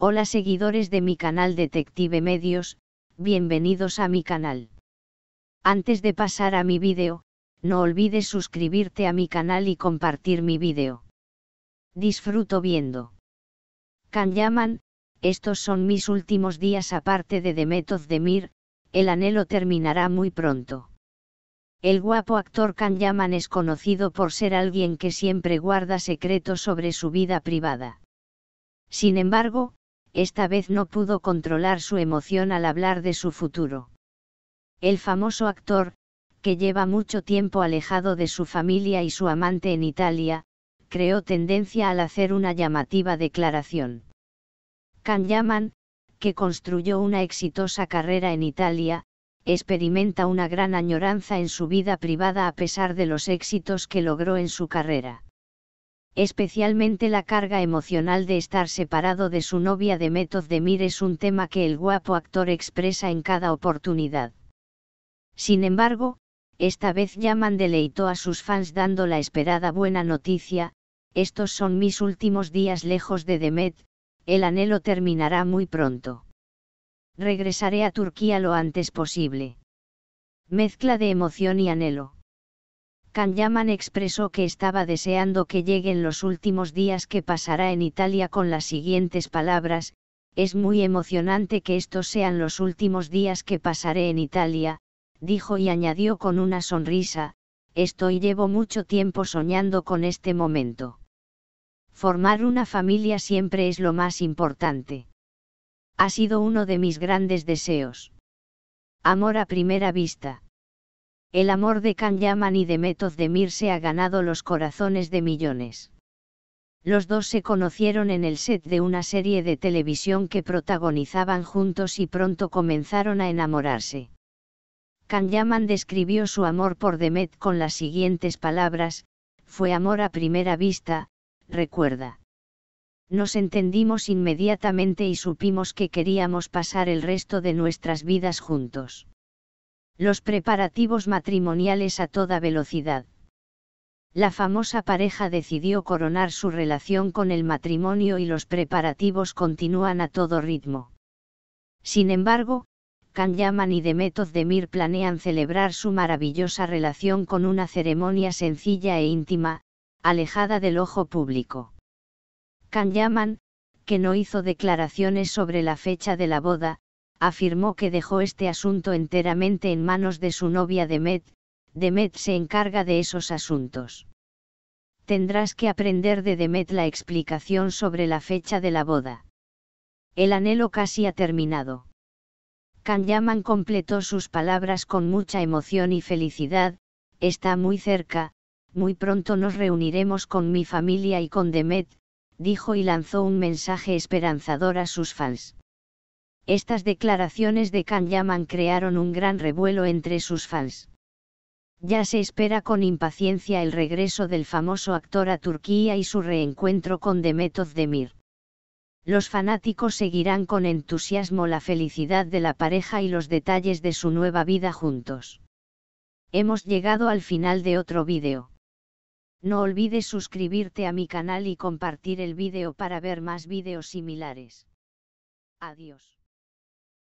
Hola seguidores de mi canal Detective Medios, bienvenidos a mi canal. Antes de pasar a mi vídeo, no olvides suscribirte a mi canal y compartir mi vídeo. Disfruto viendo. Kanyaman, estos son mis últimos días aparte de de Mir, el anhelo terminará muy pronto. El guapo actor Kanyaman es conocido por ser alguien que siempre guarda secretos sobre su vida privada. Sin embargo, esta vez no pudo controlar su emoción al hablar de su futuro. El famoso actor, que lleva mucho tiempo alejado de su familia y su amante en Italia, creó tendencia al hacer una llamativa declaración. Can Yaman, que construyó una exitosa carrera en Italia, experimenta una gran añoranza en su vida privada a pesar de los éxitos que logró en su carrera. Especialmente la carga emocional de estar separado de su novia de Method de es un tema que el guapo actor expresa en cada oportunidad. Sin embargo, esta vez llaman deleitó a sus fans dando la esperada buena noticia, estos son mis últimos días lejos de Demet, el anhelo terminará muy pronto. Regresaré a Turquía lo antes posible. Mezcla de emoción y anhelo. Yaman expresó que estaba deseando que lleguen los últimos días que pasará en Italia con las siguientes palabras, es muy emocionante que estos sean los últimos días que pasaré en Italia, dijo y añadió con una sonrisa, estoy llevo mucho tiempo soñando con este momento. Formar una familia siempre es lo más importante. Ha sido uno de mis grandes deseos. Amor a primera vista. El amor de Can Yaman y Demet Özdemir se ha ganado los corazones de millones. Los dos se conocieron en el set de una serie de televisión que protagonizaban juntos y pronto comenzaron a enamorarse. Can Yaman describió su amor por Demet con las siguientes palabras, fue amor a primera vista, recuerda. Nos entendimos inmediatamente y supimos que queríamos pasar el resto de nuestras vidas juntos los preparativos matrimoniales a toda velocidad. La famosa pareja decidió coronar su relación con el matrimonio y los preparativos continúan a todo ritmo. Sin embargo, Kanyaman y Demet Demir planean celebrar su maravillosa relación con una ceremonia sencilla e íntima, alejada del ojo público. Kanyaman, que no hizo declaraciones sobre la fecha de la boda, afirmó que dejó este asunto enteramente en manos de su novia Demet, Demet se encarga de esos asuntos. Tendrás que aprender de Demet la explicación sobre la fecha de la boda. El anhelo casi ha terminado. Kanyaman completó sus palabras con mucha emoción y felicidad, está muy cerca, muy pronto nos reuniremos con mi familia y con Demet, dijo y lanzó un mensaje esperanzador a sus fans. Estas declaraciones de Can Yaman crearon un gran revuelo entre sus fans. Ya se espera con impaciencia el regreso del famoso actor a Turquía y su reencuentro con Demet Demir. Los fanáticos seguirán con entusiasmo la felicidad de la pareja y los detalles de su nueva vida juntos. Hemos llegado al final de otro vídeo. No olvides suscribirte a mi canal y compartir el vídeo para ver más vídeos similares. Adiós.